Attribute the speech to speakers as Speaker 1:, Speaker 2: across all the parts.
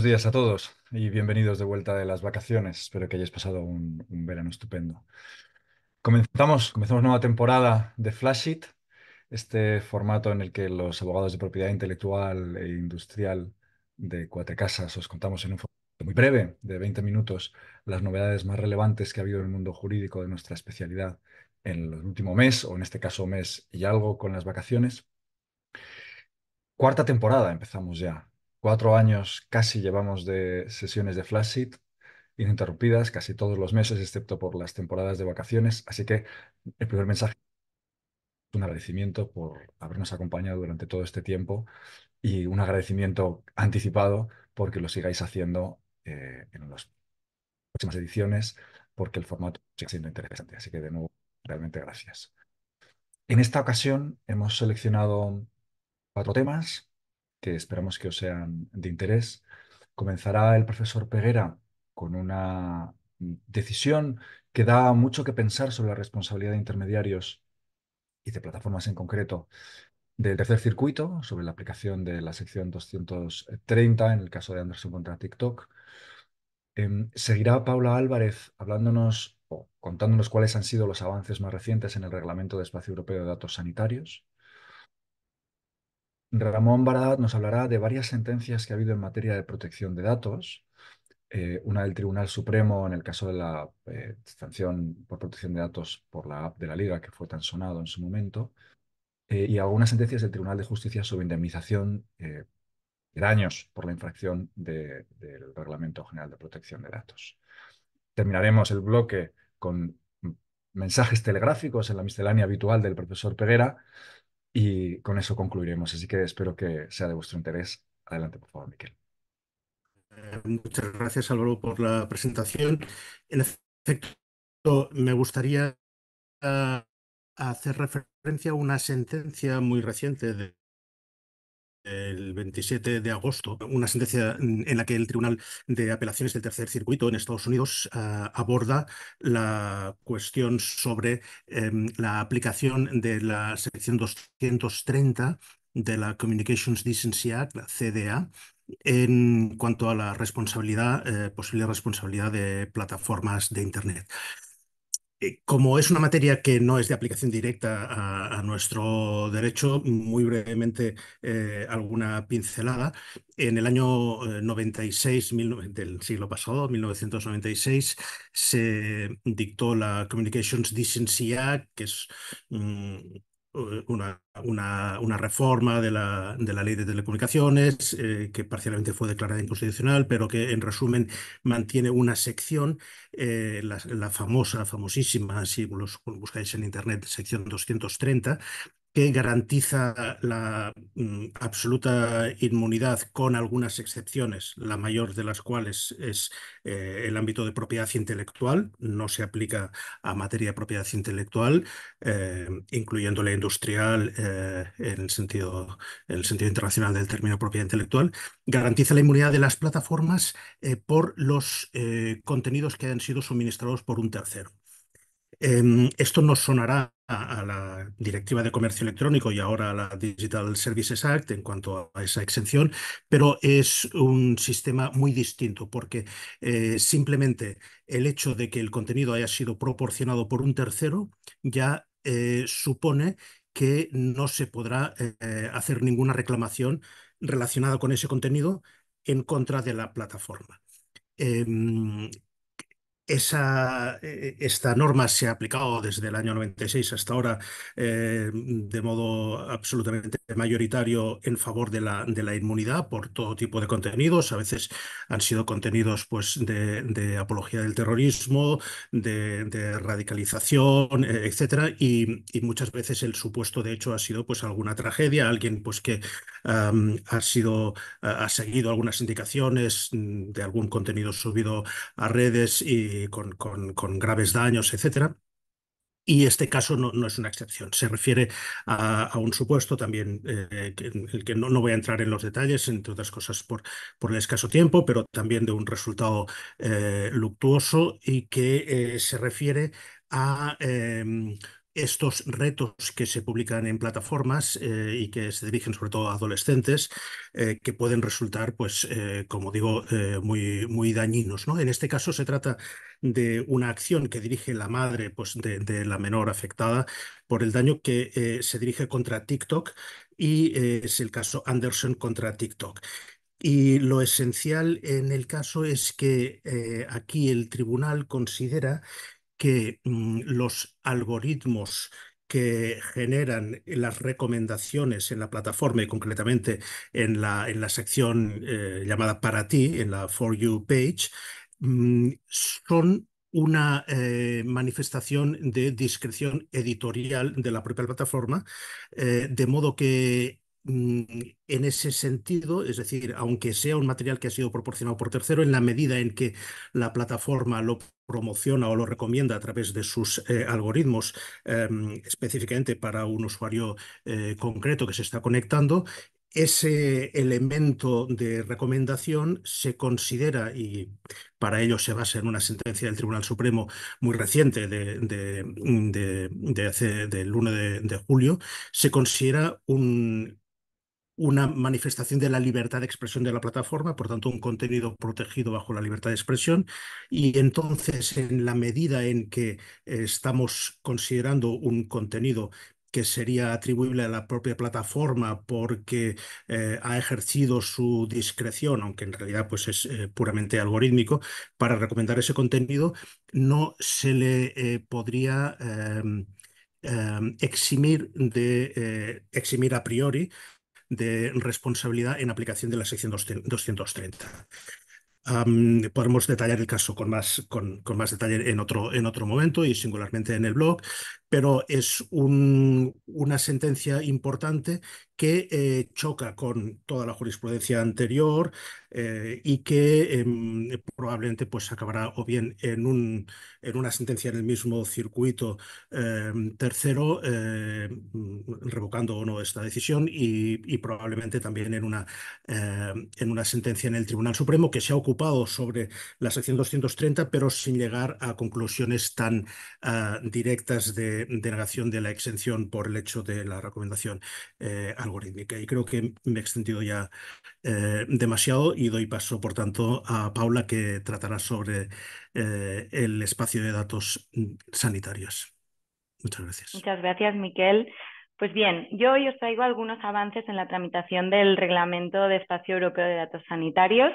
Speaker 1: Buenos días a todos y bienvenidos de vuelta de las vacaciones. Espero que hayáis pasado un, verano estupendo. Comenzamos, comenzamos nueva temporada de Flashit, este formato en el que los abogados de propiedad intelectual e industrial de Cuatecasas os contamos en un formato muy breve, de 20 minutos, las novedades más relevantes que ha habido en el mundo jurídico de nuestra especialidad en el último mes, o en este caso mes y algo con las vacaciones. Cuarta temporada empezamos ya. Cuatro años casi llevamos de sesiones de Flashit ininterrumpidas, casi todos los meses, excepto por las temporadas de vacaciones. Así que el primer mensaje es un agradecimiento por habernos acompañado durante todo este tiempo y un agradecimiento anticipado porque lo sigáis haciendo eh, en las próximas ediciones, porque el formato sigue siendo interesante. Así que de nuevo, realmente gracias. En esta ocasión hemos seleccionado cuatro temas que esperamos que os sean de interés. Comenzará el profesor Peguera con una decisión que da mucho que pensar sobre la responsabilidad de intermediarios y de plataformas en concreto del tercer circuito, sobre la aplicación de la sección 230 en el caso de Anderson contra TikTok. Em, seguirá Paula Álvarez hablándonos o contándonos cuáles han sido los avances más recientes en el reglamento de espacio europeo de datos sanitarios. Ramón Baradat nos hablará de varias sentencias que ha habido en materia de protección de datos, eh, una del Tribunal Supremo en el caso de la eh, sanción por protección de datos por la app de la Liga, que fue tan sonado en su momento, eh, y algunas sentencias del Tribunal de Justicia sobre indemnización de daños por la infracción del Reglamento General de Protección de Datos. Terminaremos el bloque con mensajes telegráficos en la miscelánea habitual del profesor Peguera, y con eso concluiremos, así que espero que sea de vuestro interés. Adelante, por
Speaker 2: favor, Miquel. Eh, muchas gracias, Álvaro, por la presentación. En efecto, me gustaría eh, hacer referencia a una sentencia muy reciente de, el 27 de agosto una sentencia mm, en la que el Tribunal de Apelaciones del Tercer Circuito en Estados Unidos ah, aborda la cuestión sobre em, la aplicación de la sección 230 de la Communications Decency Act, CDA, en cuanto a la responsabilidad, eh, posible responsabilidad de plataformas de Internet. Eh, como es una materia que no es de aplicación directa a, nuestro derecho, muy brevemente eh, alguna pincelada. En el año 96, eh, del siglo pasado, 1996, se dictó la Communications Decency Act, que es mm, eh, una, una, reforma de la, ley de telecomunicaciones eh, que parcialmente fue declarada inconstitucional, pero que en resumen mantiene una sección, eh, la, famosa, famosísima, si los buscáis en Internet, sección 230, que garantiza la mm, absoluta inmunidad con algunas excepciones, la mayor de las cuales es eh, el ámbito de propiedad intelectual, no se aplica a materia de propiedad intelectual, eh, incluyendo la industrial eh, en, el sentido, el sentido internacional del término propiedad intelectual, garantiza la inmunidad de las plataformas por los contenidos que hayan sido suministrados por un tercero. Em, esto no sonará a, la Directiva de Comercio Electrónico y ahora a la Digital Services Act en cuanto a esa exención, pero es un sistema muy distinto porque eh, simplemente el hecho de que el contenido haya sido proporcionado por un tercero ya eh, supone que no se podrá eh, hacer ninguna reclamación relacionada con ese contenido en contra de la plataforma. Em, esa, e, e, esta norma se ha aplicado desde el año 96 hasta ahora eh, de modo absolutamente mayoritario en favor de la, de la, inmunidad por todo tipo de contenidos. A veces han sido contenidos pues, de, apología del terrorismo, de, radicalización, e, etcétera, y, muchas veces el supuesto de hecho ha sido pues, alguna tragedia, alguien pues, que ha, sido, ha seguido algunas indicaciones de algún contenido subido a redes y eh, con, graves daños, etc. Y este caso no, es una excepción. Se refiere a, un supuesto también, eh, que, el que no, voy a entrar en los detalles, entre otras cosas por, por el escaso tiempo, pero también de un resultado eh, luctuoso y que se refiere a em, estos retos que se publican en plataformas eh, y que se dirigen sobre todo a adolescentes, eh, que pueden resultar, pues, eh, como digo, muy, muy dañinos. ¿no? En este caso se trata de una acción que dirige la madre pues, de la menor afectada por el daño que se dirige contra TikTok y es el caso Anderson contra TikTok. Y lo esencial en el caso es que aquí el tribunal considera que mm, los algoritmos que generan las recomendaciones en la plataforma y concretamente en la, en la sección eh, llamada para ti, en la For You page, mm, son una eh, manifestación de discreción editorial de la propia plataforma, eh, de modo que Mm, en ese sentido, es decir, aunque sea un material que ha sido proporcionado por tercero, en la medida en que la plataforma lo promociona o lo recomienda a través de sus eh, algoritmos em, específicamente para un usuario eh, concreto que se está conectando, ese elemento de recomendación se considera, y para ello se basa en una sentencia del Tribunal Supremo muy reciente de, hace, del 1 de, julio, se considera un una manifestación de la libertad de expresión de la plataforma, por tanto, un contenido protegido bajo la libertad de expresión. Y entonces, en la medida en que eh, estamos considerando un contenido que sería atribuible a la propia plataforma porque eh, ha ejercido su discreción, aunque en realidad pues es eh, puramente algorítmico, para recomendar ese contenido, no se le podría em, em, eximir de eximir a priori de responsabilidad en aplicación de la sección 230. podemos detallar el caso con más, con, con más detalle en otro, en otro momento y singularmente en el blog, pero es una sentencia importante que eh, choca con toda la jurisprudencia anterior eh, y que em, probablemente pues, acabará o bien en, un, en una sentencia en el mismo circuito em, tercero, eh, revocando o no esta decisión y, probablemente también en una, em, en una sentencia en el Tribunal Supremo que se ha ocupado sobre la sección 230, pero sin llegar a conclusiones tan ah, directas de denegación de la exención por el hecho de la recomendación eh, algorítmica. Y creo que me he extendido ya eh, demasiado y doy paso, por tanto, a Paula que tratará sobre eh, el espacio de datos mm, sanitarios. Muchas gracias.
Speaker 3: Muchas gracias, Miquel. Pues bien, yo hoy os traigo algunos avances en la tramitación del Reglamento de Espacio Europeo de Datos Sanitarios.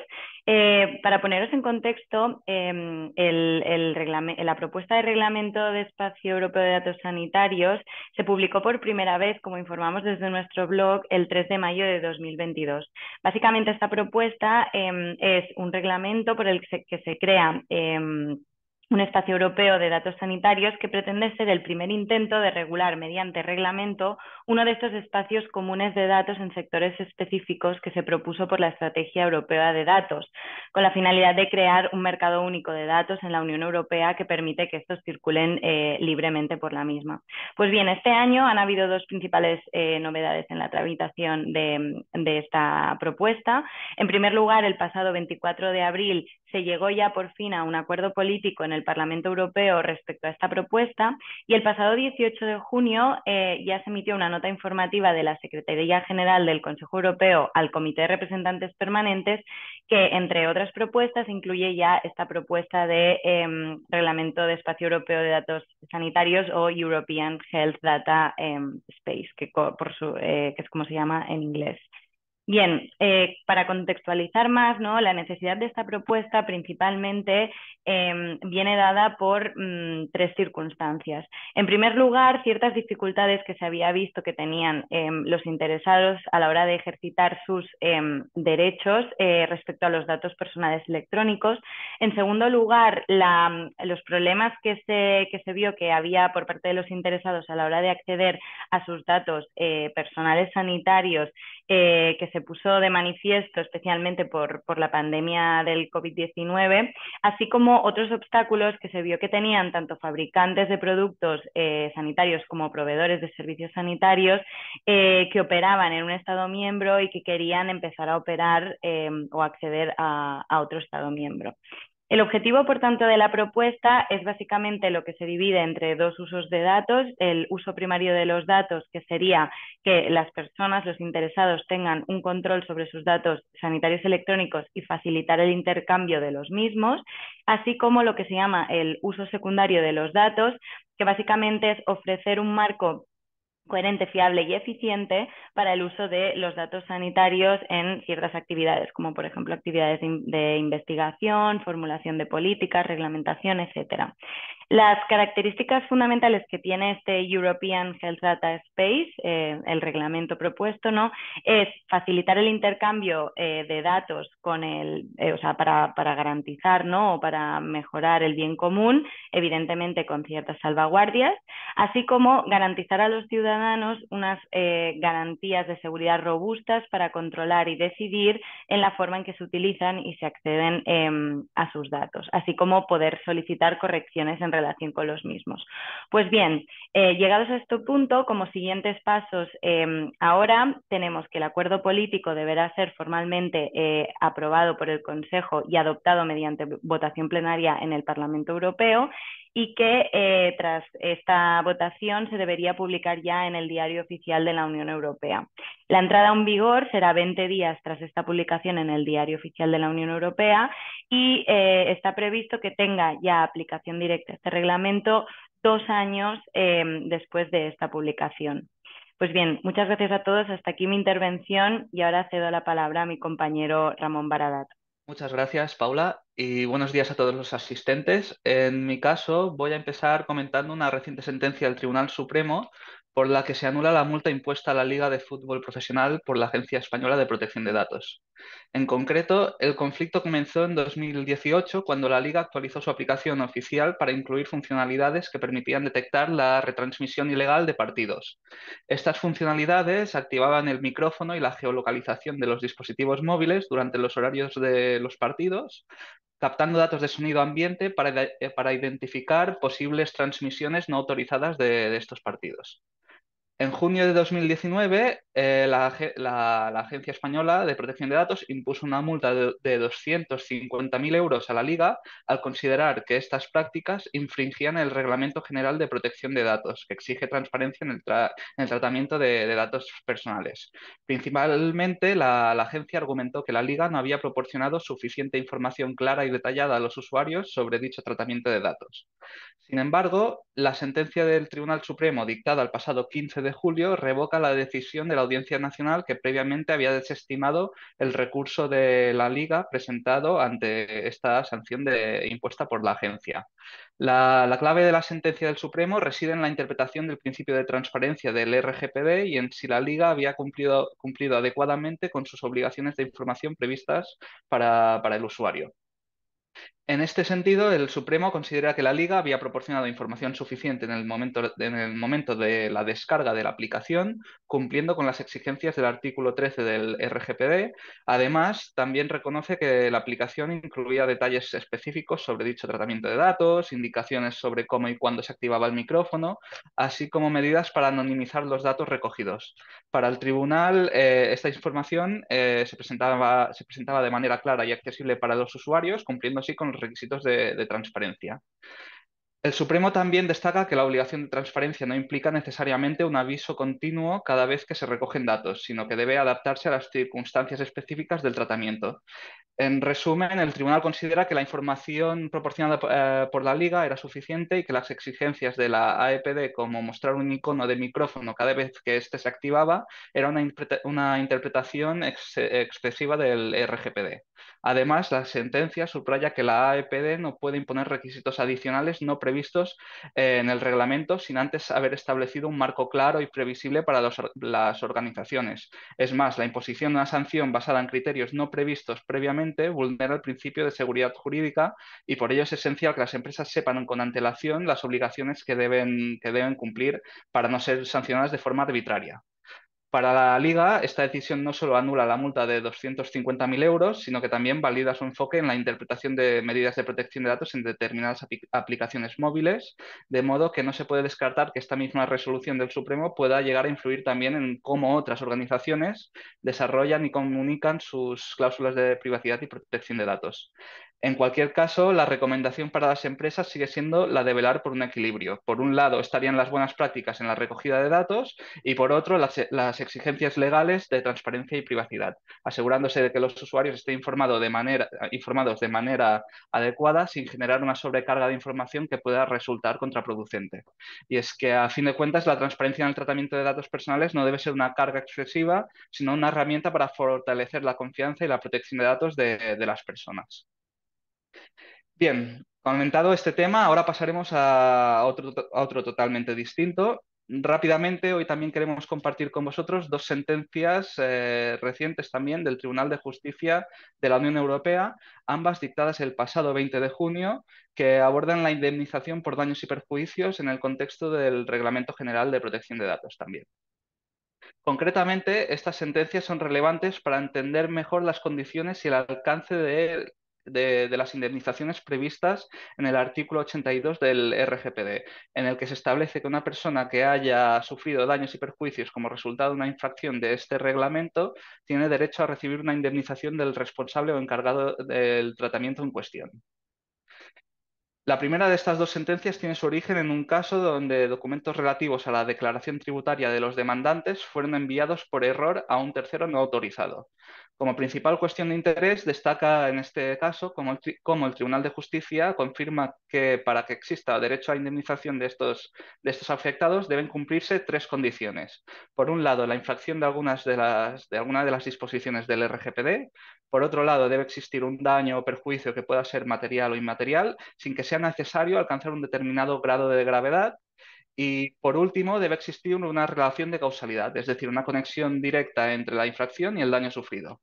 Speaker 3: Eh, para poneros en contexto, em, la propuesta de Reglamento de Espacio Europeo de Datos Sanitarios se publicó por primera vez, como informamos desde nuestro blog, el 3 de mayo de 2022. Básicamente, esta propuesta em, es un reglamento por el que se, que se crea em, un espacio europeo de datos sanitarios que pretende ser el primer intento de regular mediante reglamento uno de estos espacios comunes de datos en sectores específicos que se propuso por la Estrategia Europea de Datos, con la finalidad de crear un mercado único de datos en la Unión Europea que permite que estos circulen eh, libremente por la misma. Pues bien, este año han habido dos principales eh, novedades en la tramitación de esta propuesta. En primer lugar, el pasado 24 de abril se llegó ya por fin a un acuerdo político en el Parlamento Europeo respecto a esta propuesta y el pasado 18 de junio eh, ya se emitió una nota informativa de la Secretaría General del Consejo Europeo al Comité de Representantes Permanentes que, entre otras propuestas, incluye ya esta propuesta de em, Reglamento de Espacio Europeo de Datos Sanitarios o European Health Data em, Space, eh, que es como se llama en inglés. Bien, eh, para contextualizar más, ¿no? la necesidad de esta propuesta principalmente em, viene dada por mm, tres circunstancias. En primer lugar, ciertas dificultades que se había visto que tenían em, los interesados a la hora de ejercitar sus em, derechos eh, respecto a los datos personales electrónicos. En segundo lugar, mm, los problemas que se, que se vio que había por parte de los interesados a la hora de acceder a sus datos eh, personales sanitarios eh, que se puso de manifiesto especialmente por, la pandemia del COVID-19, así como otros obstáculos que se vio que tenían tanto fabricantes de productos eh, sanitarios como proveedores de servicios sanitarios eh, que operaban en un Estado miembro y que querían empezar a operar o acceder a otro Estado miembro. El objetivo, por tanto, de la propuesta es básicamente lo que se divide entre dos usos de datos. El uso primario de los datos, que sería que las personas, los interesados, tengan un control sobre sus datos sanitarios electrónicos y facilitar el intercambio de los mismos, así como lo que se llama el uso secundario de los datos, que básicamente es ofrecer un marco coherente, fiable y eficiente para el uso de los datos sanitarios en ciertas actividades, como por ejemplo actividades de, investigación, formulación de políticas, reglamentación, etcétera. Las características fundamentales que tiene este European Health Data Space, eh, el reglamento propuesto, ¿no? es facilitar el intercambio eh, de datos con el, eh, o sea, para, garantizar ¿no? o para mejorar el bien común, evidentemente con ciertas salvaguardias, así como garantizar a los ciudadanos unas eh, garantías de seguridad robustas para controlar y decidir en la forma en que se utilizan y se acceden em, a sus datos, así como poder solicitar correcciones en relación con los mismos. Pues bien, eh, llegados a este punto, como siguientes pasos, em, ahora tenemos que el acuerdo político deberá ser formalmente eh, aprobado por el Consejo y adoptado mediante votación plenaria en el Parlamento Europeo y que eh, tras esta votación se debería publicar ya en el Diario Oficial de la Unión Europea. La entrada en vigor será 20 días tras esta publicación en el Diario Oficial de la Unión Europea y eh, está previsto que tenga ya aplicación directa este reglamento dos años eh, después de esta publicación. Pues bien, muchas gracias a todos. Hasta aquí mi intervención y ahora cedo la palabra a mi compañero Ramón Baradato.
Speaker 4: Muchas gracias, Paula, y buenos días a todos los asistentes. En mi caso, voy a empezar comentando una reciente sentencia del Tribunal Supremo por la que se anula la multa impuesta a la Liga de Fútbol Profesional por la Agencia Española de Protección de Datos. En concreto, el conflicto comenzó en 2018 cuando la liga actualizó su aplicación oficial para incluir funcionalidades que permitían detectar la retransmisión ilegal de partidos. Estas funcionalidades activaban el micrófono y la geolocalización de los dispositivos móviles durante los horarios de los partidos, captando datos de sonido ambiente para, identificar posibles transmisiones no autorizadas de estos partidos. En junio de 2019, eh, la, Agencia Española de Protección de Datos impuso una multa de, 250.000 euros a la Liga al considerar que estas prácticas infringían el Reglamento General de Protección de Datos, que exige transparencia en el, tratamiento de, datos personales. Principalmente, la, agencia argumentó que la Liga no había proporcionado suficiente información clara y detallada a los usuarios sobre dicho tratamiento de datos. Sin embargo, la sentencia del Tribunal Supremo dictada el pasado 15 de de julio revoca la decisión de la Audiencia Nacional que previamente había desestimado el recurso de la Liga presentado ante esta sanción de, impuesta por la agencia. La, clave de la sentencia del Supremo reside en la interpretación del principio de transparencia del RGPD y en si la Liga había cumplido, cumplido adecuadamente con sus obligaciones de información previstas para el usuario. En este sentido, el Supremo considera que la Liga había proporcionado información suficiente en el, momento, de la descarga de la aplicación, cumpliendo con las exigencias del artículo 13 del RGPD. Además, también reconoce que la aplicación incluía detalles específicos sobre dicho tratamiento de datos, indicaciones sobre cómo y cuándo se activaba el micrófono, así como medidas para anonimizar los datos recogidos. Para el tribunal, eh, esta información eh, se, presentaba, se presentaba de manera clara y accesible para los usuarios, cumpliendo así con requisitos de, transparencia. El Supremo también destaca que la obligación de transparencia no implica necesariamente un aviso continuo cada vez que se recogen datos, sino que debe adaptarse a las circunstancias específicas del tratamiento. En resumen, el tribunal considera que la información proporcionada eh, por la Liga era suficiente y que las exigencias de la AEPD, como mostrar un icono de micrófono cada vez que éste se activaba, era una, interpretación excesiva del e RGPD. Además, la sentencia subraya que la AEPD no puede imponer requisitos adicionales no previstos eh, en el reglamento sin antes haber establecido un marco claro y previsible para las organizaciones. Es más, la imposición de una sanción basada en criterios no previstos previamente vulnera el principio de seguridad jurídica y por ello es esencial que las empresas sepan con antelación las obligaciones que deben cumplir para no ser sancionadas de forma arbitraria. Para la Liga, esta decisión no solo anula la multa de 250.000 euros, sino que también valida su enfoque en la interpretación de medidas de protección de datos en determinadas aplicaciones móviles, de modo que no se puede descartar que esta misma resolución del Supremo pueda llegar a influir también en cómo otras organizaciones desarrollan y comunican sus cláusulas de privacidad y protección de datos. En cualquier caso, la recomendación para las empresas sigue siendo la de velar por un equilibrio. Por un lado, estarían las buenas prácticas en la recogida de datos y por otro, las, exigencias legales de transparencia y privacidad, asegurándose de que los usuarios estén informados de manera adecuada sin generar una sobrecarga de información que pueda resultar contraproducente. Y es que, a fin de cuentas, la transparencia en el tratamiento de datos personales no debe ser una carga excesiva, sino una herramienta para fortalecer la confianza y la protección de datos de las personas. Bien, comentado este tema, ahora pasaremos a otro, totalmente distinto. Rápidamente, hoy también queremos compartir con vosotros dos sentencias eh, recientes también del Tribunal de Justicia de la Unión Europea, ambas dictadas el pasado 20 de junio, que abordan la indemnización por daños y perjuicios en el contexto del Reglamento General de Protección de Datos también. Concretamente, estas sentencias son relevantes para entender mejor las condiciones y el alcance de de, las indemnizaciones previstas en el artículo 82 del RGPD, en el que se establece que una persona que haya sufrido daños y perjuicios como resultado de una infracción de este reglamento tiene derecho a recibir una indemnización del responsable o encargado del tratamiento en cuestión. La primera de estas dos sentencias tiene su origen en un caso donde documentos relativos a la declaración tributaria de los demandantes fueron enviados por error a un tercero no autorizado. Como principal cuestión de interés, destaca en este caso cómo el, Tribunal de Justicia confirma que para que exista derecho a indemnización de estos, de estos afectados deben cumplirse tres condiciones. Por un lado, la infracción de algunas de las de alguna de las disposiciones del RGPD. Por otro lado, debe existir un daño o perjuicio que pueda ser material o inmaterial sin que sea necesario alcanzar un determinado grado de gravedad y por último, debe existir una relación de causalidad, es decir, una conexión directa entre la infracción y el daño sufrido.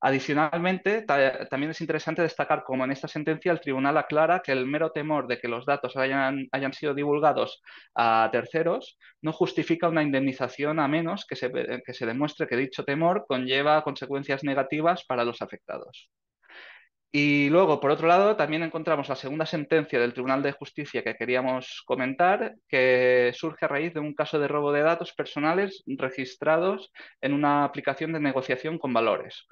Speaker 4: Adicionalmente, también es interesante destacar cómo en esta sentencia el tribunal aclara que el mero temor de que los datos hayan, sido divulgados a terceros no justifica una indemnización a menos que se, que se demuestre que dicho temor conlleva consecuencias negativas para los afectados. Y luego, por otro lado, también encontramos la segunda sentencia del Tribunal de Justicia que queríamos comentar, que surge a raíz de un caso de robo de datos personales registrados en una aplicación de negociación con valores.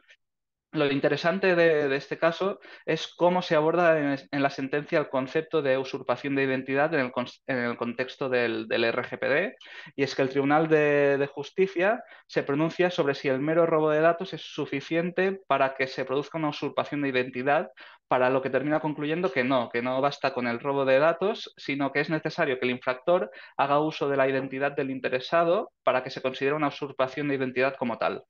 Speaker 4: Lo interesante de, este caso es cómo se aborda en, la sentencia el concepto de usurpación de identidad en el, contexto del, RGPD, y es que el Tribunal de, de, Justicia se pronuncia sobre si el mero robo de datos es suficiente para que se produzca una usurpación de identidad, para lo que termina concluyendo que no, que no basta con el robo de datos, sino que es necesario que el infractor haga uso de la identidad del interesado para que se considere una usurpación de identidad como tal.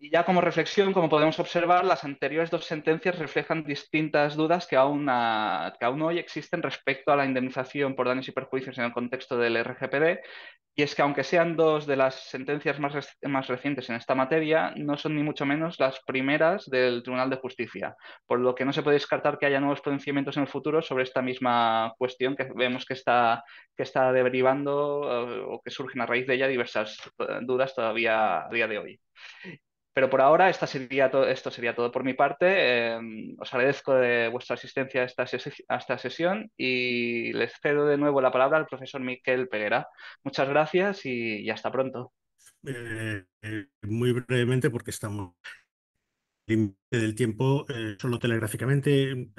Speaker 4: Y ya como reflexión, como podemos observar, las anteriores dos sentencias reflejan distintas dudas que aún, aún, hoy existen respecto a la indemnización por daños y perjuicios en el contexto del RGPD. Y es que aunque sean dos de las sentencias más, más recientes en esta materia, no son ni mucho menos las primeras del Tribunal de Justicia, por lo que no se puede descartar que haya nuevos pronunciamientos en el futuro sobre esta misma cuestión que vemos que está, que está derivando eh, o que surgen a raíz de ella diversas eh, dudas todavía a día de hoy. Pero por ahora esto sería todo por mi parte. Em, os agradezco de vuestra asistencia a esta, sesión y les cedo de nuevo la palabra al profesor Miquel Peguera. Muchas gracias y, hasta pronto.
Speaker 2: Eh, eh, muy brevemente porque estamos límite del tiempo, eh, solo telegráficamente,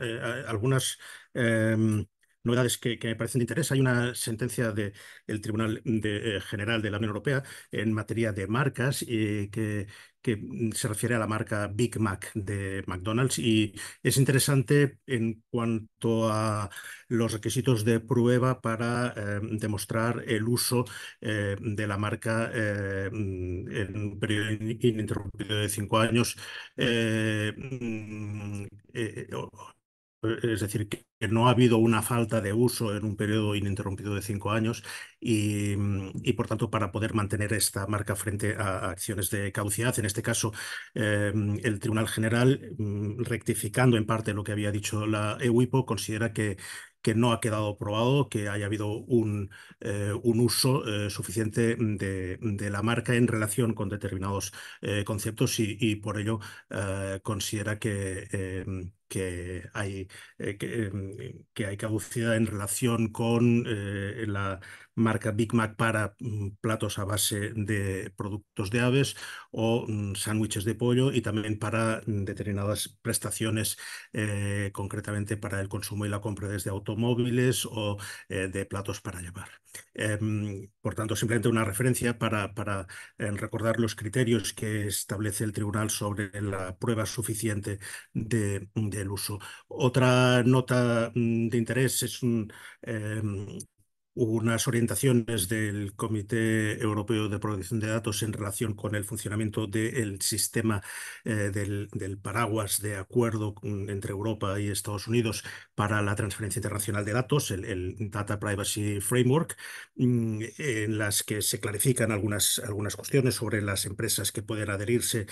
Speaker 2: algunas em, novedades que, me parecen de interés. Hay una sentencia del el Tribunal de, eh, General de la Unión Europea en materia de marcas eh, que, que mm, se refiere a la marca Big Mac de McDonald's y es interesante en cuanto a los requisitos de prueba para eh, demostrar el uso de la marca mm, en un periodo ininterrumpido de cinco años. Mm, es decir, que que no ha habido una falta de uso en un periodo ininterrumpido de cinco años y, mm, por tanto, para poder mantener esta marca frente a, acciones de caucidad, en este caso, eh, mm, el Tribunal General, mm, rectificando en parte lo que había dicho la EUIPO, considera que que no ha quedado probado que haya habido un, eh, un uso eh, suficiente de, la marca en relación con determinados conceptos y, y, por ello considera que, que hay que, que hay caducidad en relación con eh, la marca Big Mac para mm, platos a base de productos de aves o mm, sándwiches de pollo y también para mm, determinadas prestaciones, eh, concretamente para el consumo y la compra desde automóviles o eh, de platos para llevar. Em, por tanto, simplemente una referencia para, para eh, recordar los criterios que establece el tribunal sobre la prueba suficiente del uso. Otra nota de interés es un, em, unas orientaciones del Comité Europeo de Protección de Datos en relación con el funcionamiento del sistema eh, del, paraguas de acuerdo entre Europa y Estados Unidos para la transferencia internacional de datos, el, Data Privacy Framework, mm, en las que se clarifican algunas, algunas cuestiones sobre las empresas que pueden adherirse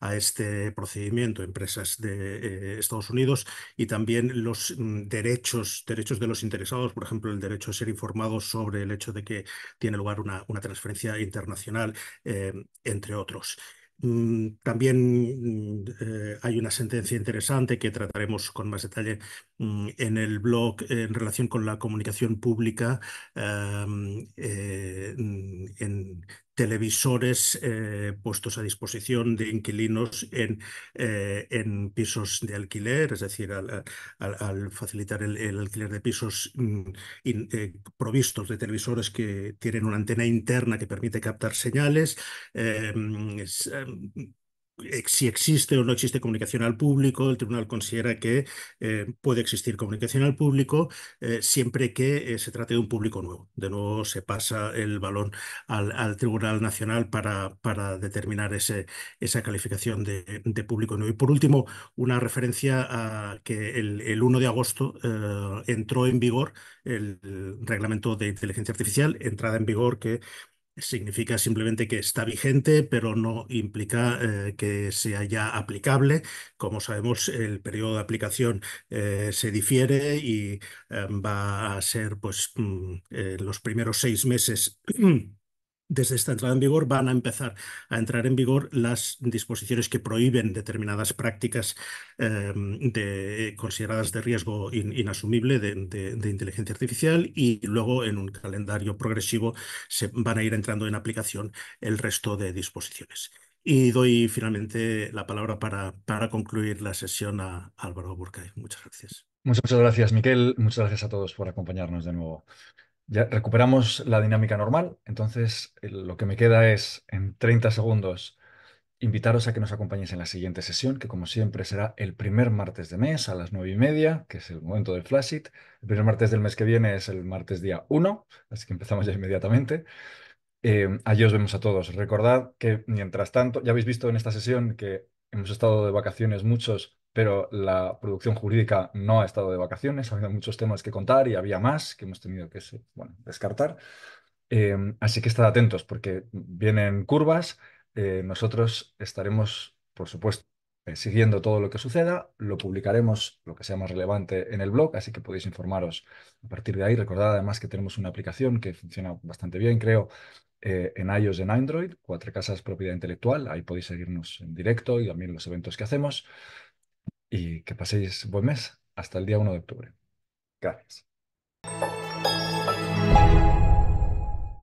Speaker 2: a este procedimiento, empresas de eh, Estados Unidos, y también los mm, derechos, derechos de los interesados, por ejemplo, el derecho a ser informados sobre el hecho de que tiene lugar una, transferencia internacional, eh, entre otros. Mm, también mm, eh, hay una sentencia interesante que trataremos con más detalle en el blog en relación con la comunicación pública en, televisores eh, puestos a disposición de inquilinos en, eh, en pisos de alquiler, es decir, al, facilitar el, alquiler de pisos mm, eh, provistos de televisores que tienen una antena interna que permite captar señales, mm, si existe o no existe comunicación al público, el tribunal considera que eh, puede existir comunicación al público eh, siempre que eh, se trate de un público nuevo. De nuevo se pasa el balón al, Tribunal Nacional para, determinar esa calificación de, público nuevo. Y por último, una referencia a que el 1 de agosto entró en vigor el reglamento de inteligencia artificial, entrada en vigor que significa simplemente que está vigente, pero no implica eh, que sea ya aplicable. Como sabemos, el periodo de aplicación eh, se difiere y em, va a ser pues, mm, eh, los primeros seis meses. desde esta entrada en vigor van a empezar a entrar en vigor las disposiciones que prohíben determinadas prácticas em, de, consideradas de riesgo inasumible de, inteligencia artificial y luego en un calendario progresivo se van a ir entrando en aplicación el resto de disposiciones. Y doy finalmente la palabra para, para concluir la sesión a Álvaro burkay Muchas gracias.
Speaker 1: Muchas, muchas gracias, Miquel. Muchas gracias a todos por acompañarnos de nuevo. Ya recuperamos la dinámica normal, entonces eh, lo que me queda es en 30 segundos invitaros a que nos acompañéis en la siguiente sesión, que como siempre será el primer martes de mes a las 9 y media, que es el momento del Flashit. El primer martes del mes que viene es el martes día 1, así que empezamos ya inmediatamente. Eh, allí os vemos a todos. Recordad que mientras tanto, ya habéis visto en esta sesión que hemos estado de vacaciones muchos, pero la producción jurídica no ha estado de vacaciones, ha habido muchos temas que contar y había más que hemos tenido que bueno, descartar. Em, así que estad atentos porque vienen curvas. Eh, nosotros estaremos, por supuesto, eh, siguiendo todo lo que suceda. Lo publicaremos, lo que sea más relevante, en el blog, así que podéis informaros a partir de ahí. Recordad además que tenemos una aplicación que funciona bastante bien, creo, eh, en iOS en Android, Cuatro Casas Propiedad Intelectual. Ahí podéis seguirnos en directo y también los eventos que hacemos y que paséis buen mes hasta el día 1 de octubre. Gracias.